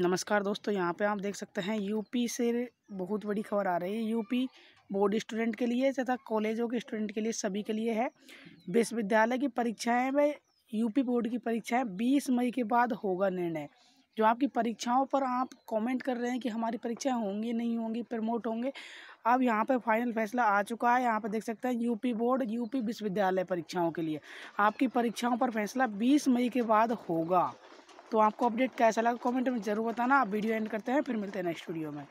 नमस्कार दोस्तों यहाँ पे आप देख सकते हैं यूपी से बहुत बड़ी खबर आ रही है यूपी बोर्ड स्टूडेंट के लिए तथा कॉलेजों के स्टूडेंट के लिए सभी के लिए है विश्वविद्यालय की परीक्षाएं में यूपी बोर्ड की परीक्षाएं 20 मई के बाद होगा निर्णय जो आपकी परीक्षाओं पर आप कमेंट कर रहे हैं कि हमारी परीक्षाएं होंगी नहीं होंगी प्रमोट होंगे अब यहाँ पर फाइनल फैसला आ चुका है यहाँ पर देख सकते हैं यूपी बोर्ड यूपी विश्वविद्यालय परीक्षाओं के लिए आपकी परीक्षाओं पर फैसला बीस मई के बाद होगा तो आपको अपडेट कैसा लगा कमेंट में ज़रूर बताना आप वीडियो एंड करते हैं फिर मिलते हैं नेक्स्ट वीडियो में